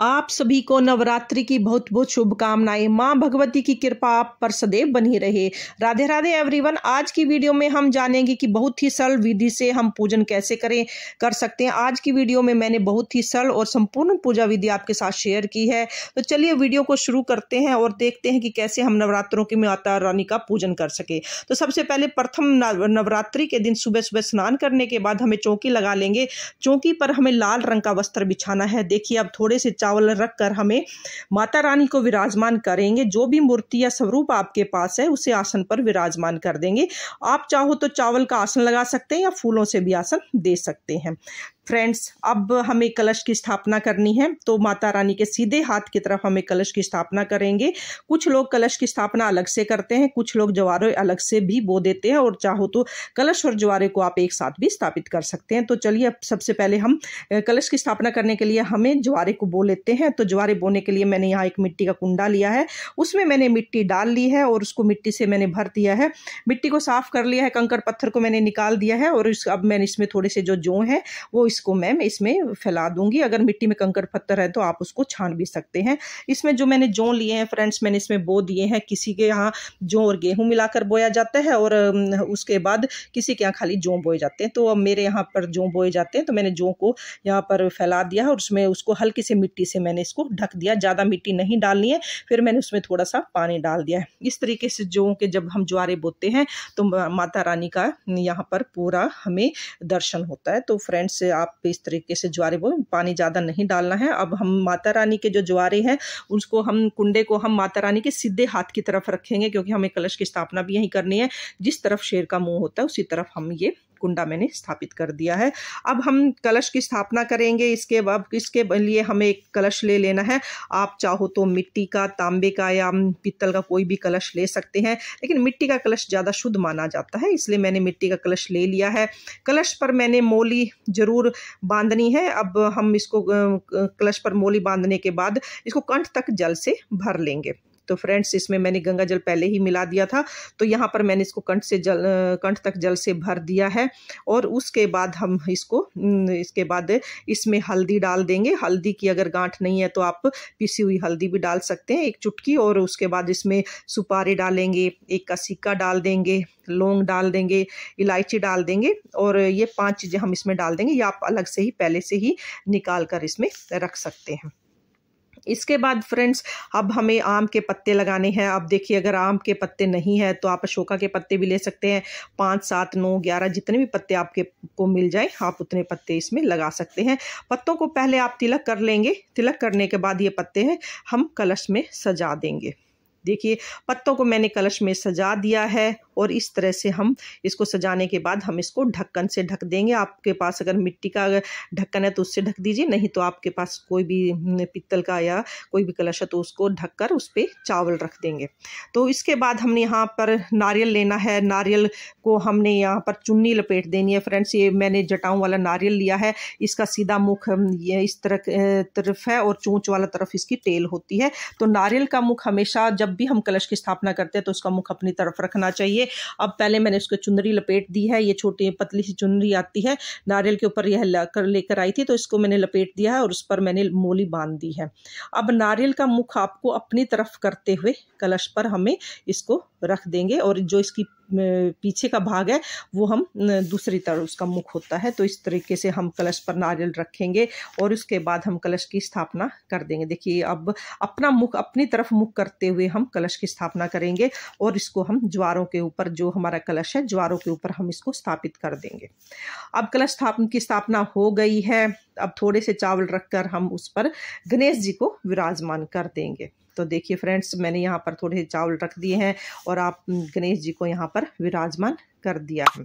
आप सभी को नवरात्रि की बहुत बहुत शुभकामनाएं माँ भगवती की कृपा आप पर सदैव बनी रहे राधे राधे एवरीवन आज की वीडियो में हम जानेंगे कि बहुत ही सरल विधि से हम पूजन कैसे करें कर सकते हैं आज की वीडियो में मैंने बहुत ही सरल और संपूर्ण पूजा विधि आपके साथ शेयर की है तो चलिए वीडियो को शुरू करते हैं और देखते हैं कि कैसे हम नवरात्रों की माता रानी का पूजन कर सके तो सबसे पहले प्रथम नवरात्रि के दिन सुबह सुबह स्नान करने के बाद हमें चौकी लगा लेंगे चौकी पर हमें लाल रंग का वस्त्र बिछाना है देखिए अब थोड़े से चावल रख कर हमें माता रानी को विराजमान करेंगे जो भी मूर्ति या स्वरूप आपके पास है उसे आसन पर विराजमान कर देंगे आप चाहो तो चावल का आसन लगा सकते हैं या फूलों से भी आसन दे सकते हैं फ्रेंड्स अब हमें कलश की स्थापना करनी है तो माता रानी के सीधे हाथ की तरफ हमें कलश की स्थापना करेंगे कुछ लोग कलश की स्थापना अलग से करते हैं कुछ लोग ज्वारे अलग से भी बो देते हैं और चाहो तो कलश और ज्वारे को आप एक साथ भी स्थापित कर सकते हैं तो चलिए अब सबसे पहले हम कलश की स्थापना करने के लिए हमें ज्वारे को बो लेते हैं तो ज्वारे बोने के लिए मैंने यहाँ एक मिट्टी का कुंडा लिया है उसमें मैंने मिट्टी डाल ली है और उसको मिट्टी से मैंने भर दिया है मिट्टी को साफ कर लिया है कंकड़ पत्थर को मैंने निकाल दिया है और अब मैंने इसमें थोड़े से जो जो हैं वो इस इसको मैं इसमें फैला दूंगी अगर मिट्टी में कंकड़ पत्थर है तो आप उसको छान भी सकते हैं इसमें जो मैंने जो लिए हैं फ्रेंड्स मैंने इसमें बो दिए हैं किसी के यहाँ जो और गेहूँ मिलाकर बोया जाता है और उसके बाद किसी के यहाँ खाली जो बोए जाते हैं तो अब मेरे यहाँ पर जो बोए जाते हैं तो मैंने जो को यहाँ पर फैला दिया और उसमें उसको हल्की से मिट्टी से मैंने इसको ढक दिया ज़्यादा मिट्टी नहीं डालनी है फिर मैंने उसमें थोड़ा सा पानी डाल दिया है इस तरीके से जो के जब हम ज्वारे बोते हैं तो माता रानी का यहाँ पर पूरा हमें दर्शन होता है तो फ्रेंड्स आप इस तरीके से ज्वारे बोए पानी ज़्यादा नहीं डालना है अब हम माता रानी के जो ज्वारे हैं उसको हम कुंडे को हम माता रानी के सीधे हाथ की तरफ रखेंगे क्योंकि हमें कलश की स्थापना भी यहीं करनी है जिस तरफ शेर का मुंह होता है उसी तरफ हम ये कुंडा मैंने स्थापित कर दिया है अब हम कलश की स्थापना करेंगे इसके अब इसके लिए हमें एक कलश ले लेना है आप चाहो तो मिट्टी का तांबे का या पित्तल का कोई भी कलश ले सकते हैं लेकिन मिट्टी का कलश ज़्यादा शुद्ध माना जाता है इसलिए मैंने मिट्टी का कलश ले लिया है कलश पर मैंने मोली ज़रूर बांधनी है अब हम इसको कलश पर मोली बांधने के बाद इसको कंठ तक जल से भर लेंगे तो फ्रेंड्स इसमें मैंने गंगा जल पहले ही मिला दिया था तो यहाँ पर मैंने इसको कंठ से जल कंठ तक जल से भर दिया है और उसके बाद हम इसको इसके बाद इसमें हल्दी डाल देंगे हल्दी की अगर गांठ नहीं है तो आप पीसी हुई हल्दी भी डाल सकते हैं एक चुटकी और उसके बाद इसमें सुपारी डालेंगे एक का सिक्का डाल देंगे लौंग डाल देंगे इलायची डाल देंगे और ये पाँच चीज़ें हम इसमें डाल देंगे या आप अलग से ही पहले से ही निकाल कर इसमें रख सकते हैं इसके बाद फ्रेंड्स अब हमें आम के पत्ते लगाने हैं अब देखिए अगर आम के पत्ते नहीं है तो आप अशोका के पत्ते भी ले सकते हैं पाँच सात नौ ग्यारह जितने भी पत्ते आपके को मिल जाए आप उतने पत्ते इसमें लगा सकते हैं पत्तों को पहले आप तिलक कर लेंगे तिलक करने के बाद ये पत्ते हैं हम कलश में सजा देंगे देखिए पत्तों को मैंने कलश में सजा दिया है और इस तरह से हम इसको सजाने के बाद हम इसको ढक्कन से ढक देंगे आपके पास अगर मिट्टी का ढक्कन है तो उससे ढक दीजिए नहीं तो आपके पास कोई भी पित्तल का या कोई भी कलश है तो उसको ढक कर उस पर चावल रख देंगे तो इसके बाद हमने यहाँ पर नारियल लेना है नारियल को हमने यहाँ पर चुन्नी लपेट देनी है फ्रेंड्स ये मैंने जटाऊँ वाला नारियल लिया है इसका सीधा मुख ये इस तरह तरफ है और चूँच वाला तरफ इसकी टेल होती है तो नारियल का मुख हमेशा जब जब भी हम कलश की स्थापना करते हैं तो उसका मुख अपनी तरफ रखना चाहिए अब पहले मैंने उसको चुनरी लपेट दी है ये छोटी पतली सी चुनरी आती है नारियल के ऊपर यह लेकर लेकर आई थी तो इसको मैंने लपेट दिया है और उस पर मैंने मोली बांध दी है अब नारियल का मुख आपको अपनी तरफ करते हुए कलश पर हमें इसको रख देंगे और जो इसकी पीछे का भाग है वो हम दूसरी तरफ उसका मुख होता है तो इस तरीके से हम कलश पर नारियल रखेंगे और उसके बाद हम कलश की स्थापना कर देंगे देखिए अब अपना मुख अपनी तरफ मुख करते हुए हम कलश की स्थापना करेंगे और इसको हम ज्वारों के ऊपर जो हमारा कलश है ज्वारों के ऊपर हम इसको स्थापित कर देंगे अब कलश स्थापन की स्थापना हो गई है अब थोड़े से चावल रखकर हम उस पर गणेश जी को विराजमान कर देंगे तो देखिए फ्रेंड्स मैंने यहाँ पर थोड़े चावल रख दिए हैं और आप गणेश जी को यहाँ पर विराजमान कर दिया है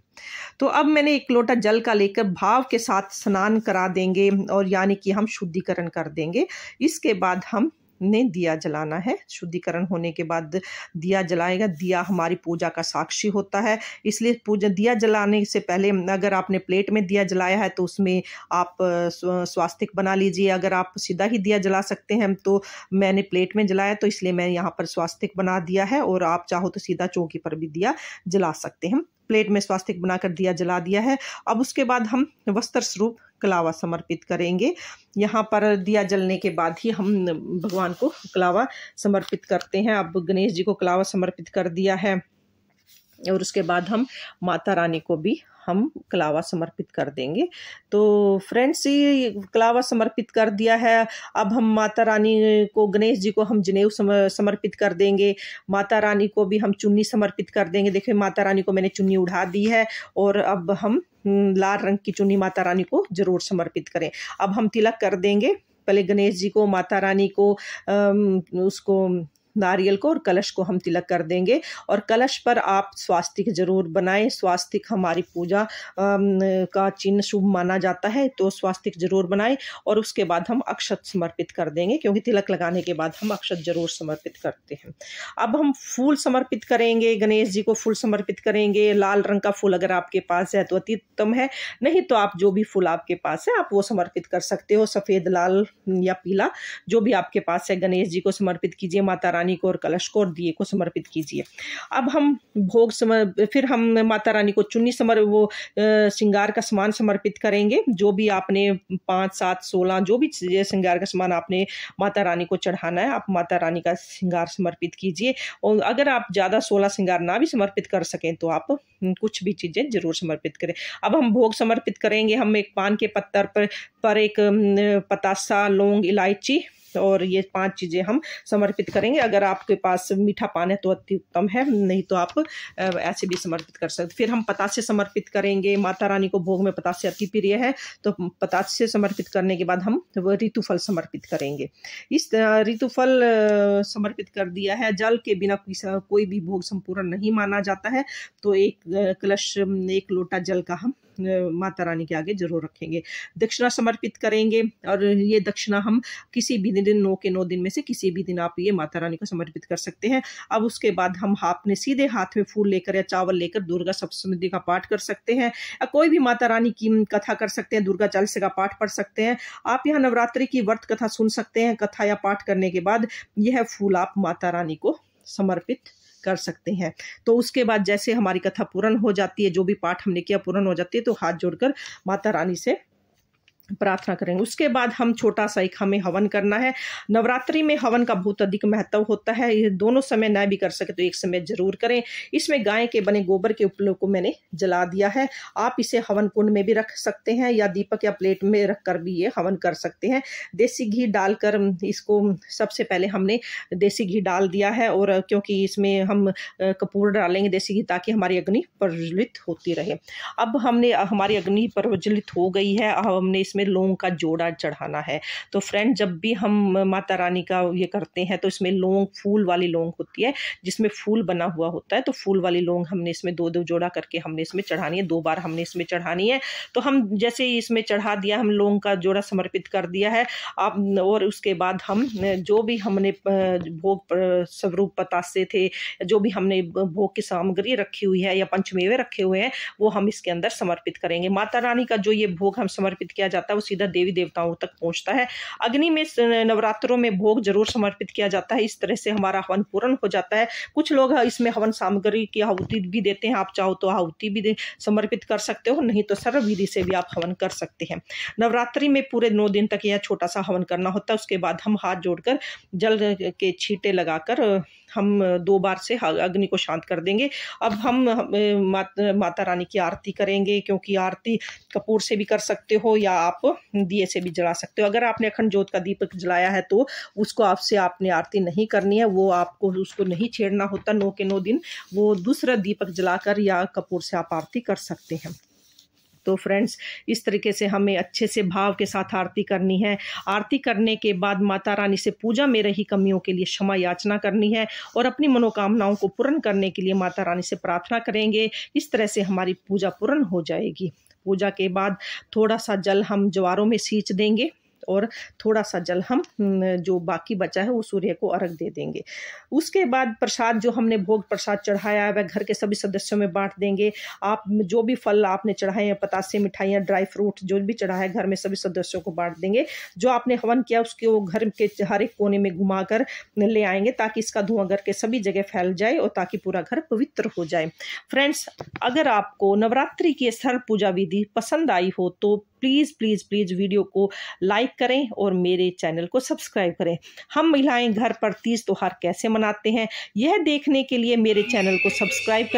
तो अब मैंने एक लोटा जल का लेकर भाव के साथ स्नान करा देंगे और यानी कि हम शुद्धिकरण कर देंगे इसके बाद हम ने दिया जलाना है शुद्धिकरण होने के बाद दिया जलाएगा दिया हमारी पूजा का साक्षी होता है इसलिए पूजा दिया जलाने से पहले अगर आपने प्लेट में दिया जलाया है तो उसमें आप स्वास्तिक बना लीजिए अगर आप सीधा ही दिया जला सकते हैं तो मैंने प्लेट में जलाया तो इसलिए मैं यहाँ पर स्वास्तिक बना दिया है और आप चाहो तो सीधा चौकी पर भी दिया जला सकते हैं प्लेट में स्वास्तिक बनाकर दिया जला दिया है अब उसके बाद हम वस्त्र स्वरूप कलावा समर्पित करेंगे यहाँ पर दिया जलने के बाद ही हम भगवान को कलावा समर्पित करते हैं अब गणेश जी को कलावा समर्पित कर दिया है और उसके बाद हम माता रानी को भी हम कलावा समर्पित कर देंगे तो फ्रेंड्स ये कलावा समर्पित कर दिया है अब हम माता रानी को गणेश जी को हम जनेऊ समर्पित कर देंगे माता रानी को भी हम चुन्नी समर्पित कर देंगे देखिए माता रानी को मैंने चुन्नी उड़ा दी है और अब हम हम्म, लाल रंग की चुन्नी माता रानी को जरूर समर्पित करें अब हम तिलक कर देंगे पहले गणेश जी को माता रानी को उसको नारियल को और कलश को हम तिलक कर देंगे और कलश पर आप स्वास्तिक जरूर बनाएं स्वास्तिक हमारी पूजा का चिन्ह शुभ माना जाता है तो स्वास्तिक जरूर बनाएं और उसके बाद हम अक्षत समर्पित कर देंगे क्योंकि तिलक लगाने के बाद हम अक्षत जरूर समर्पित करते हैं अब हम फूल समर्पित करेंगे गणेश जी को फूल समर्पित करेंगे लाल रंग का फूल अगर आपके पास है तो अति उत्तम है नहीं तो आप जो भी फूल आपके पास है आप वो समर्पित कर सकते हो सफ़ेद लाल या पीला जो भी आपके पास है गणेश जी को समर्पित कीजिए माता रानी रानी को और कलश को और दिए को समर्पित कीजिए अब हम भोग समर फिर हम माता रानी को चुन्नी समर वो श्रृंगार का सामान समर्पित करेंगे जो भी आपने पाँच सात सोलह जो भी श्रृंगार का सामान आपने माता रानी को चढ़ाना है आप माता रानी का श्रृंगार समर्पित कीजिए और अगर आप ज़्यादा सोलह श्रृंगार ना भी समर्पित कर सकें तो आप कुछ भी चीज़ें ज़रूर समर्पित करें अब हम भोग समर्पित करेंगे हम एक पान के पत्थर पर पर एक पतासा लौंग इलायची और ये पांच चीज़ें हम समर्पित करेंगे अगर आपके पास मीठा पान है तो अति उत्तम है नहीं तो आप ऐसे भी समर्पित कर सकते फिर हम पतासे समर्पित करेंगे माता रानी को भोग में पतासे अति प्रिय है तो पतासे समर्पित करने के बाद हम ऋतुफल समर्पित करेंगे इस ऋतुफल समर्पित कर दिया है जल के बिना कोई भी भोग संपूर्ण नहीं माना जाता है तो एक कलश एक लोटा जल का हम माता रानी के आगे जरूर रखेंगे दक्षिणा समर्पित करेंगे और ये दक्षिणा हम किसी भी दिन नौ के नौ दिन में से किसी भी दिन आप ये माता रानी को समर्पित कर सकते हैं अब उसके बाद हम अपने सीधे हाथ में फूल लेकर या चावल लेकर दुर्गा सप्तमी का पाठ कर सकते हैं या कोई भी माता रानी की कथा कर सकते हैं दुर्गा चालीसा का पाठ पढ़ सकते हैं आप यहाँ नवरात्रि की व्रत कथा सुन सकते हैं कथा या पाठ करने के बाद यह फूल आप माता रानी को समर्पित कर सकते हैं तो उसके बाद जैसे हमारी कथा पूर्ण हो जाती है जो भी पाठ हमने किया पूर्ण हो जाती है तो हाथ जोड़कर माता रानी से प्रार्थना करेंगे उसके बाद हम छोटा सा एक हमें हवन करना है नवरात्रि में हवन का बहुत अधिक महत्व होता है ये दोनों समय न भी कर सके तो एक समय जरूर करें इसमें गाय के बने गोबर के उपलों को मैंने जला दिया है आप इसे हवन कुंड में भी रख सकते हैं या दीपक या प्लेट में रख कर भी ये हवन कर सकते हैं देसी घी डालकर इसको सबसे पहले हमने देसी घी डाल दिया है और क्योंकि इसमें हम कपूर डालेंगे देसी घी ताकि हमारी अग्नि प्रज्वलित होती रहे अब हमने हमारी अग्नि प्रज्वलित हो गई है हमने इसमें इसमें लौंग का जोड़ा चढ़ाना है तो फ्रेंड जब भी हम माता रानी का ये करते हैं तो इसमें लौंग फूल वाली लौंग होती है जिसमें फूल बना हुआ होता है तो फूल वाली लौंग हमने इसमें दो दो जोड़ा करके हमने इसमें चढ़ानी है दो बार हमने इसमें चढ़ानी है तो हम जैसे ही इसमें चढ़ा दिया हम लौंग का जोड़ा समर्पित कर दिया है आप और उसके बाद हम जो भी हमने भोग स्वरूप पतासे थे जो भी हमने भोग की सामग्री रखी हुई है या पंचमेवे रखे हुए हैं वो हम इसके अंदर समर्पित करेंगे माता रानी का जो ये भोग हम समर्पित किया जाता जाता है वो सीधा देवी देवताओं तक पहुँचता है अग्नि में नवरात्रों में भोग जरूर समर्पित किया जाता है इस तरह से हमारा हवन पूर्ण हो जाता है कुछ लोग हाँ, इसमें हवन सामग्री की आहुति भी देते हैं आप चाहो तो आहुति भी समर्पित कर सकते हो नहीं तो सर्व विधि से भी आप हवन कर सकते हैं नवरात्रि में पूरे नौ दिन तक यह छोटा सा हवन करना होता है उसके बाद हम हाथ जोड़कर जल के छीटे लगाकर हम दो बार से अग्नि को शांत कर देंगे अब हम माता रानी की आरती करेंगे क्योंकि आरती कपूर से भी कर सकते हो या आप दिए से भी जला सकते हो अगर आपने अखंड जोत का दीपक जलाया है तो उसको आपसे आपने आरती नहीं करनी है वो आपको उसको नहीं छेड़ना होता नौ के नौ दिन वो दूसरा दीपक जलाकर या कपूर से आप आरती कर सकते हैं तो फ्रेंड्स इस तरीके से हमें अच्छे से भाव के साथ आरती करनी है आरती करने के बाद माता रानी से पूजा में रही कमियों के लिए क्षमा याचना करनी है और अपनी मनोकामनाओं को पूर्ण करने के लिए माता रानी से प्रार्थना करेंगे इस तरह से हमारी पूजा पूर्ण हो जाएगी पूजा के बाद थोड़ा सा जल हम ज्वारों में सींच देंगे और थोड़ा सा जल हम जो बाकी बचा है वो सूर्य को अर्घ दे देंगे उसके बाद प्रसाद जो हमने भोग प्रसाद चढ़ाया है वह घर के सभी सदस्यों में बांट देंगे आप जो भी फल आपने चढ़ाए हैं पतासे मिठाइयाँ ड्राई फ्रूट जो भी चढ़ाया है घर में सभी सदस्यों को बांट देंगे जो आपने हवन किया उसके वो घर के हर एक कोने में घुमा कर ले आएंगे ताकि इसका धुआं घर के सभी जगह फैल जाए और ताकि पूरा घर पवित्र हो जाए फ्रेंड्स अगर आपको नवरात्रि की सर्व पूजा विधि पसंद आई हो तो प्लीज़ प्लीज़ प्लीज़ वीडियो को लाइक करें और मेरे चैनल को सब्सक्राइब करें हम महिलाएं घर पर तीज त्योहार कैसे मनाते हैं यह देखने के लिए मेरे चैनल को सब्सक्राइब करें